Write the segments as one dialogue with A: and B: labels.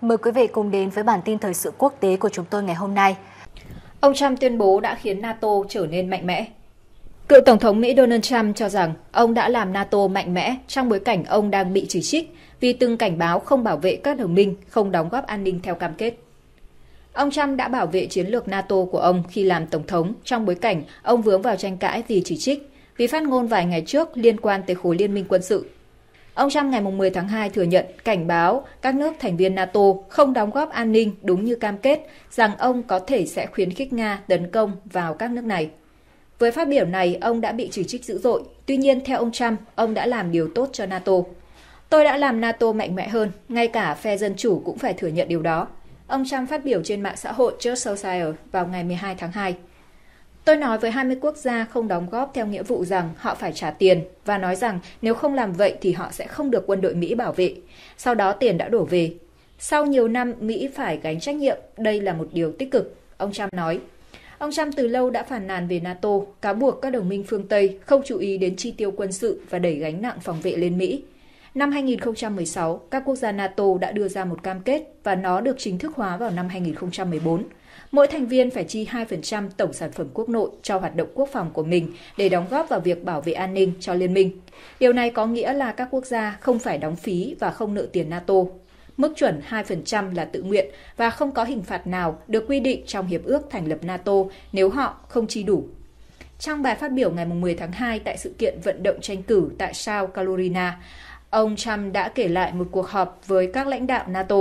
A: Mời quý vị cùng đến với bản tin thời sự quốc tế của chúng tôi ngày hôm nay. Ông Trump tuyên bố đã khiến NATO trở nên mạnh mẽ. Cựu Tổng thống Mỹ Donald Trump cho rằng ông đã làm NATO mạnh mẽ trong bối cảnh ông đang bị chỉ trích vì từng cảnh báo không bảo vệ các đồng minh, không đóng góp an ninh theo cam kết. Ông Trump đã bảo vệ chiến lược NATO của ông khi làm Tổng thống trong bối cảnh ông vướng vào tranh cãi vì chỉ trích vì phát ngôn vài ngày trước liên quan tới khối liên minh quân sự Ông Trump ngày 10 tháng 2 thừa nhận cảnh báo các nước thành viên NATO không đóng góp an ninh đúng như cam kết rằng ông có thể sẽ khuyến khích Nga tấn công vào các nước này. Với phát biểu này, ông đã bị chỉ trích dữ dội. Tuy nhiên, theo ông Trump, ông đã làm điều tốt cho NATO. Tôi đã làm NATO mạnh mẽ hơn, ngay cả phe Dân Chủ cũng phải thừa nhận điều đó. Ông Trump phát biểu trên mạng xã hội Just Social vào ngày 12 tháng 2. Tôi nói với 20 quốc gia không đóng góp theo nghĩa vụ rằng họ phải trả tiền và nói rằng nếu không làm vậy thì họ sẽ không được quân đội Mỹ bảo vệ. Sau đó tiền đã đổ về. Sau nhiều năm, Mỹ phải gánh trách nhiệm. Đây là một điều tích cực, ông Trump nói. Ông Trump từ lâu đã phản nàn về NATO, cáo buộc các đồng minh phương Tây không chú ý đến chi tiêu quân sự và đẩy gánh nặng phòng vệ lên Mỹ. Năm 2016, các quốc gia NATO đã đưa ra một cam kết và nó được chính thức hóa vào năm 2014. Mỗi thành viên phải chi 2% tổng sản phẩm quốc nội cho hoạt động quốc phòng của mình để đóng góp vào việc bảo vệ an ninh cho liên minh. Điều này có nghĩa là các quốc gia không phải đóng phí và không nợ tiền NATO. Mức chuẩn 2% là tự nguyện và không có hình phạt nào được quy định trong hiệp ước thành lập NATO nếu họ không chi đủ trong bài phát biểu ngày 10 tháng 2 tại sự kiện vận động tranh cử tại South Carolina, ông Trump đã kể lại một cuộc họp với các lãnh đạo NATO.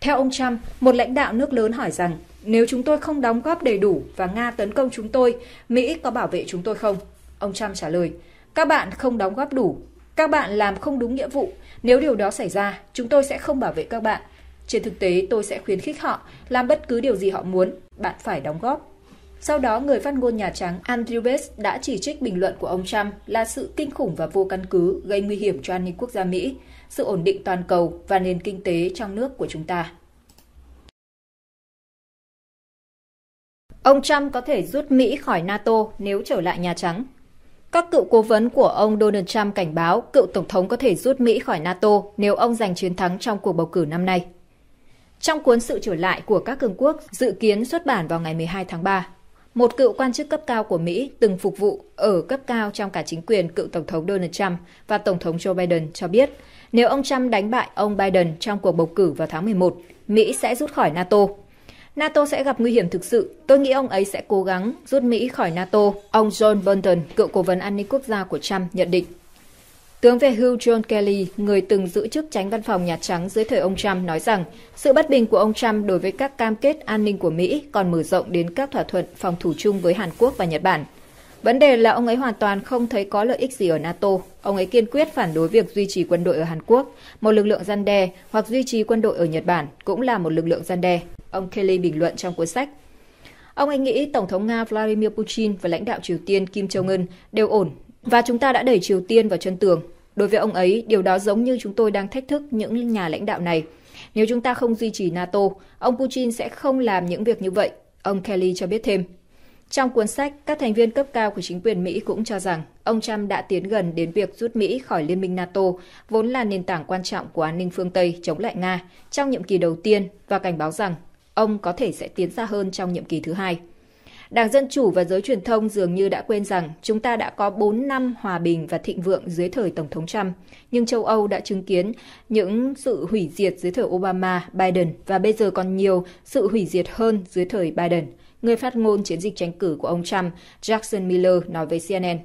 A: Theo ông Trump, một lãnh đạo nước lớn hỏi rằng nếu chúng tôi không đóng góp đầy đủ và Nga tấn công chúng tôi, Mỹ có bảo vệ chúng tôi không? Ông Trump trả lời, các bạn không đóng góp đủ, các bạn làm không đúng nghĩa vụ. Nếu điều đó xảy ra, chúng tôi sẽ không bảo vệ các bạn. Trên thực tế, tôi sẽ khuyến khích họ làm bất cứ điều gì họ muốn, bạn phải đóng góp. Sau đó, người phát ngôn Nhà Trắng Andrew Bates đã chỉ trích bình luận của ông Trump là sự kinh khủng và vô căn cứ gây nguy hiểm cho an ninh quốc gia Mỹ sự ổn định toàn cầu và nền kinh tế trong nước của chúng ta. Ông Trump có thể rút Mỹ khỏi NATO nếu trở lại Nhà Trắng. Các cựu cố vấn của ông Donald Trump cảnh báo cựu tổng thống có thể rút Mỹ khỏi NATO nếu ông giành chiến thắng trong cuộc bầu cử năm nay. Trong cuốn Sự trở lại của các cường quốc dự kiến xuất bản vào ngày 12 tháng 3, một cựu quan chức cấp cao của Mỹ từng phục vụ ở cấp cao trong cả chính quyền cựu Tổng thống Donald Trump và Tổng thống Joe Biden cho biết, nếu ông Trump đánh bại ông Biden trong cuộc bầu cử vào tháng 11, Mỹ sẽ rút khỏi NATO. NATO sẽ gặp nguy hiểm thực sự. Tôi nghĩ ông ấy sẽ cố gắng rút Mỹ khỏi NATO, ông John Bolton, cựu cố vấn an ninh quốc gia của Trump, nhận định. Tướng về hưu John Kelly, người từng giữ chức tránh văn phòng Nhà Trắng dưới thời ông Trump, nói rằng sự bất bình của ông Trump đối với các cam kết an ninh của Mỹ còn mở rộng đến các thỏa thuận phòng thủ chung với Hàn Quốc và Nhật Bản. Vấn đề là ông ấy hoàn toàn không thấy có lợi ích gì ở NATO. Ông ấy kiên quyết phản đối việc duy trì quân đội ở Hàn Quốc, một lực lượng gian đe, hoặc duy trì quân đội ở Nhật Bản cũng là một lực lượng gian đe, ông Kelly bình luận trong cuốn sách. Ông ấy nghĩ Tổng thống Nga Vladimir Putin và lãnh đạo Triều Tiên Kim Jong-un đều ổn và chúng ta đã đẩy Triều Tiên vào chân tường. Đối với ông ấy, điều đó giống như chúng tôi đang thách thức những nhà lãnh đạo này. Nếu chúng ta không duy trì NATO, ông Putin sẽ không làm những việc như vậy, ông Kelly cho biết thêm. Trong cuốn sách, các thành viên cấp cao của chính quyền Mỹ cũng cho rằng ông Trump đã tiến gần đến việc rút Mỹ khỏi Liên minh NATO, vốn là nền tảng quan trọng của an ninh phương Tây chống lại Nga trong nhiệm kỳ đầu tiên và cảnh báo rằng ông có thể sẽ tiến xa hơn trong nhiệm kỳ thứ hai. Đảng Dân Chủ và giới truyền thông dường như đã quên rằng chúng ta đã có 4 năm hòa bình và thịnh vượng dưới thời Tổng thống Trump, nhưng châu Âu đã chứng kiến những sự hủy diệt dưới thời Obama, Biden và bây giờ còn nhiều sự hủy diệt hơn dưới thời Biden. Người phát ngôn chiến dịch tranh cử của ông Trump, Jackson Miller, nói với CNN.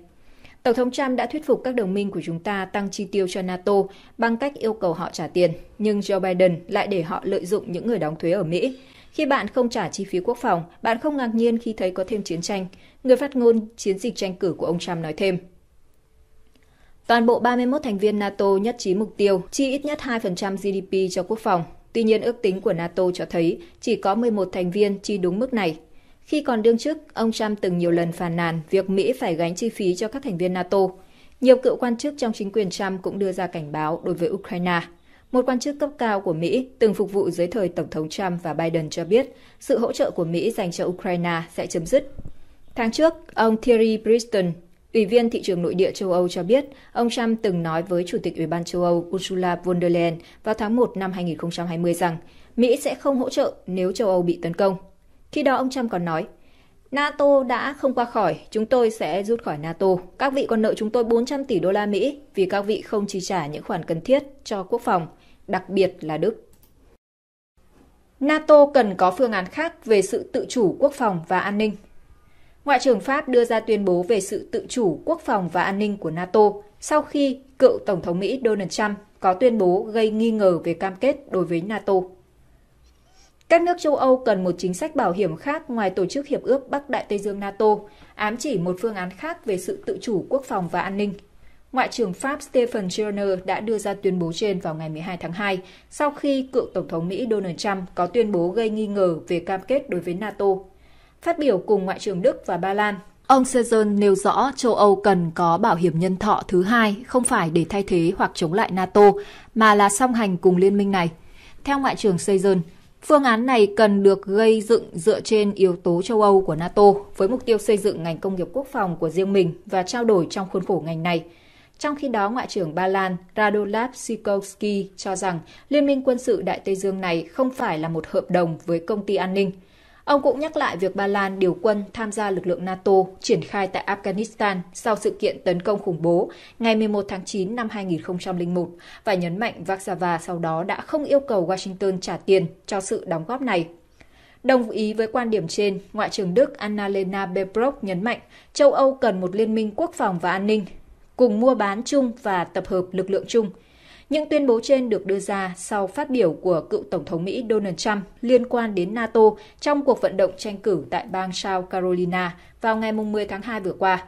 A: Tổng thống Trump đã thuyết phục các đồng minh của chúng ta tăng chi tiêu cho NATO bằng cách yêu cầu họ trả tiền, nhưng Joe Biden lại để họ lợi dụng những người đóng thuế ở Mỹ. Khi bạn không trả chi phí quốc phòng, bạn không ngạc nhiên khi thấy có thêm chiến tranh, người phát ngôn chiến dịch tranh cử của ông Trump nói thêm. Toàn bộ 31 thành viên NATO nhất trí mục tiêu chi ít nhất 2% GDP cho quốc phòng. Tuy nhiên, ước tính của NATO cho thấy chỉ có 11 thành viên chi đúng mức này. Khi còn đương chức, ông Trump từng nhiều lần phàn nàn việc Mỹ phải gánh chi phí cho các thành viên NATO. Nhiều cựu quan chức trong chính quyền Trump cũng đưa ra cảnh báo đối với Ukraine. Một quan chức cấp cao của Mỹ từng phục vụ dưới thời Tổng thống Trump và Biden cho biết sự hỗ trợ của Mỹ dành cho Ukraine sẽ chấm dứt. Tháng trước, ông Thierry Briston, Ủy viên thị trường nội địa châu Âu cho biết, ông Trump từng nói với Chủ tịch Ủy ban châu Âu Ursula von der Leyen vào tháng 1 năm 2020 rằng Mỹ sẽ không hỗ trợ nếu châu Âu bị tấn công. Khi đó ông Trump còn nói, NATO đã không qua khỏi, chúng tôi sẽ rút khỏi NATO. Các vị còn nợ chúng tôi 400 tỷ đô la Mỹ vì các vị không chi trả những khoản cần thiết cho quốc phòng đặc biệt là Đức. NATO cần có phương án khác về sự tự chủ quốc phòng và an ninh. Ngoại trưởng Pháp đưa ra tuyên bố về sự tự chủ quốc phòng và an ninh của NATO sau khi cựu Tổng thống Mỹ Donald Trump có tuyên bố gây nghi ngờ về cam kết đối với NATO. Các nước châu Âu cần một chính sách bảo hiểm khác ngoài tổ chức Hiệp ước Bắc Đại Tây Dương NATO, ám chỉ một phương án khác về sự tự chủ quốc phòng và an ninh – Ngoại trưởng Pháp Stephen Journer đã đưa ra tuyên bố trên vào ngày 12 tháng 2 sau khi cựu Tổng thống Mỹ Donald Trump có tuyên bố gây nghi ngờ về cam kết đối với NATO. Phát biểu cùng Ngoại trưởng Đức và Ba Lan, Ông Sejong nêu rõ châu Âu cần có bảo hiểm nhân thọ thứ hai không phải để thay thế hoặc chống lại NATO, mà là song hành cùng liên minh này. Theo Ngoại trưởng Sejong, Phương án này cần được gây dựng dựa trên yếu tố châu Âu của NATO với mục tiêu xây dựng ngành công nghiệp quốc phòng của riêng mình và trao đổi trong khuôn khổ ngành này – trong khi đó, Ngoại trưởng Ba Lan Radolav Sikorski cho rằng Liên minh quân sự Đại Tây Dương này không phải là một hợp đồng với công ty an ninh. Ông cũng nhắc lại việc Ba Lan điều quân tham gia lực lượng NATO triển khai tại Afghanistan sau sự kiện tấn công khủng bố ngày 11 tháng 9 năm 2001 và nhấn mạnh Warsaw sau đó đã không yêu cầu Washington trả tiền cho sự đóng góp này. Đồng ý với quan điểm trên, Ngoại trưởng Đức Annalena Baerbock nhấn mạnh châu Âu cần một liên minh quốc phòng và an ninh cùng mua bán chung và tập hợp lực lượng chung. Những tuyên bố trên được đưa ra sau phát biểu của cựu Tổng thống Mỹ Donald Trump liên quan đến NATO trong cuộc vận động tranh cử tại bang South Carolina vào ngày 10 tháng 2 vừa qua.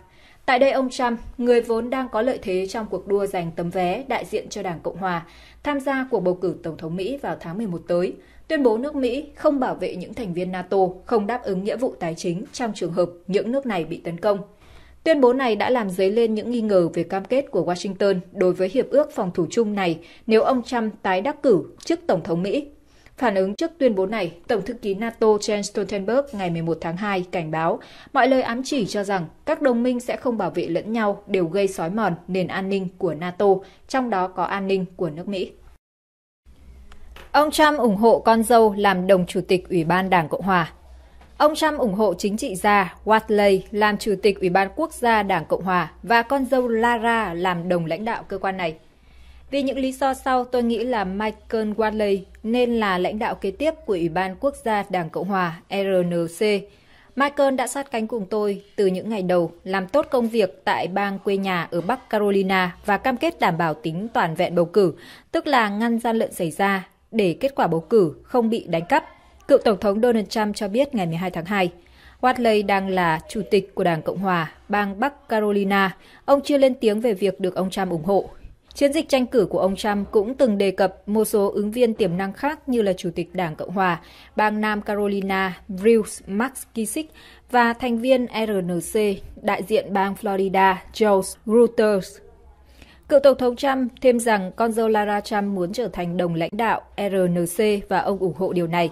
A: Tại đây, ông Trump, người vốn đang có lợi thế trong cuộc đua giành tấm vé đại diện cho Đảng Cộng Hòa, tham gia cuộc bầu cử Tổng thống Mỹ vào tháng 11 tới, tuyên bố nước Mỹ không bảo vệ những thành viên NATO không đáp ứng nghĩa vụ tài chính trong trường hợp những nước này bị tấn công. Tuyên bố này đã làm dấy lên những nghi ngờ về cam kết của Washington đối với hiệp ước phòng thủ chung này nếu ông Trump tái đắc cử trước Tổng thống Mỹ. Phản ứng trước tuyên bố này, Tổng thư ký NATO Jens Stoltenberg ngày 11 tháng 2 cảnh báo mọi lời ám chỉ cho rằng các đồng minh sẽ không bảo vệ lẫn nhau đều gây sói mòn nền an ninh của NATO, trong đó có an ninh của nước Mỹ. Ông Trump ủng hộ con dâu làm đồng chủ tịch Ủy ban Đảng Cộng hòa Ông Trump ủng hộ chính trị gia Watley làm chủ tịch Ủy ban Quốc gia Đảng Cộng Hòa và con dâu Lara làm đồng lãnh đạo cơ quan này. Vì những lý do sau, tôi nghĩ là Michael Watley nên là lãnh đạo kế tiếp của Ủy ban Quốc gia Đảng Cộng Hòa RNC. Michael đã sát cánh cùng tôi từ những ngày đầu, làm tốt công việc tại bang quê nhà ở Bắc Carolina và cam kết đảm bảo tính toàn vẹn bầu cử, tức là ngăn gian lận xảy ra để kết quả bầu cử không bị đánh cắp. Cựu Tổng thống Donald Trump cho biết ngày 12 tháng 2, Watley đang là chủ tịch của Đảng Cộng hòa bang Bắc Carolina. Ông chưa lên tiếng về việc được ông Trump ủng hộ. Chiến dịch tranh cử của ông Trump cũng từng đề cập một số ứng viên tiềm năng khác như là Chủ tịch Đảng Cộng Hòa, bang Nam Carolina Bruce Maxkisic và thành viên RNC đại diện bang Florida Joe Reuters. Cựu Tổng thống Trump thêm rằng con dâu Lara Trump muốn trở thành đồng lãnh đạo RNC và ông ủng hộ điều này.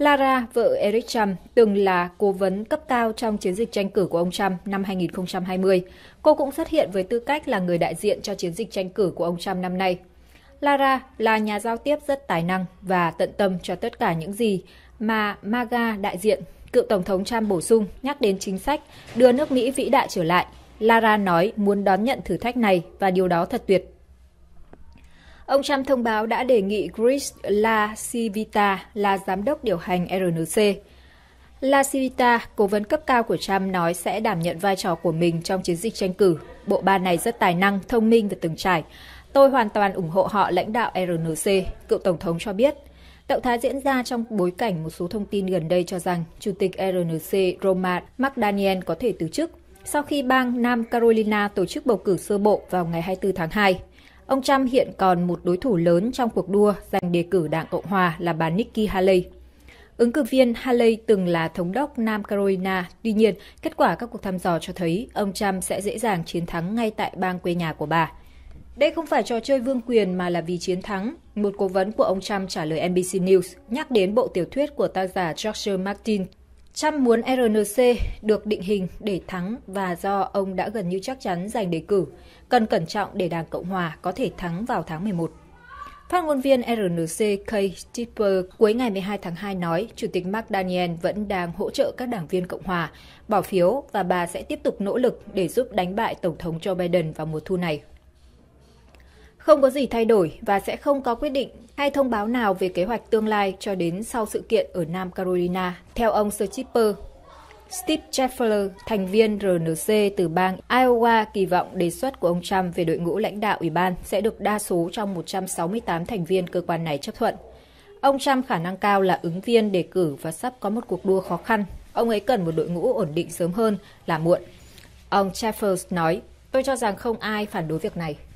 A: Lara, vợ Eric Trump, từng là cố vấn cấp cao trong chiến dịch tranh cử của ông Trump năm 2020. Cô cũng xuất hiện với tư cách là người đại diện cho chiến dịch tranh cử của ông Trump năm nay. Lara là nhà giao tiếp rất tài năng và tận tâm cho tất cả những gì mà MAGA đại diện, cựu Tổng thống Trump bổ sung nhắc đến chính sách đưa nước Mỹ vĩ đại trở lại. Lara nói muốn đón nhận thử thách này và điều đó thật tuyệt Ông Trump thông báo đã đề nghị Chris La Civita là giám đốc điều hành RNC. La Civita, cố vấn cấp cao của Trump nói sẽ đảm nhận vai trò của mình trong chiến dịch tranh cử. Bộ ba này rất tài năng, thông minh và từng trải. Tôi hoàn toàn ủng hộ họ lãnh đạo RNC, cựu Tổng thống cho biết. Động thái diễn ra trong bối cảnh một số thông tin gần đây cho rằng Chủ tịch RNC Roman McDaniel có thể từ chức sau khi bang Nam Carolina tổ chức bầu cử sơ bộ vào ngày 24 tháng 2. Ông Trump hiện còn một đối thủ lớn trong cuộc đua giành đề cử Đảng Cộng Hòa là bà Nikki Haley. Ứng cử viên Haley từng là thống đốc Nam Carolina, tuy nhiên, kết quả các cuộc thăm dò cho thấy ông Trump sẽ dễ dàng chiến thắng ngay tại bang quê nhà của bà. Đây không phải trò chơi vương quyền mà là vì chiến thắng, một cố vấn của ông Trump trả lời NBC News nhắc đến bộ tiểu thuyết của tác giả George Martin Trump muốn RNC được định hình để thắng và do ông đã gần như chắc chắn giành đề cử, cần cẩn trọng để Đảng Cộng Hòa có thể thắng vào tháng 11. Phát ngôn viên RNC Kay Tipper cuối ngày 12 tháng 2 nói Chủ tịch Mark Daniel vẫn đang hỗ trợ các đảng viên Cộng Hòa bỏ phiếu và bà sẽ tiếp tục nỗ lực để giúp đánh bại Tổng thống Joe Biden vào mùa thu này không có gì thay đổi và sẽ không có quyết định hay thông báo nào về kế hoạch tương lai cho đến sau sự kiện ở Nam Carolina, theo ông Schipper. Steve Scheffler, thành viên RNC từ bang Iowa, kỳ vọng đề xuất của ông Trump về đội ngũ lãnh đạo ủy ban sẽ được đa số trong 168 thành viên cơ quan này chấp thuận. Ông Trump khả năng cao là ứng viên đề cử và sắp có một cuộc đua khó khăn. Ông ấy cần một đội ngũ ổn định sớm hơn là muộn. Ông Jeffers nói, tôi cho rằng không ai phản đối việc này.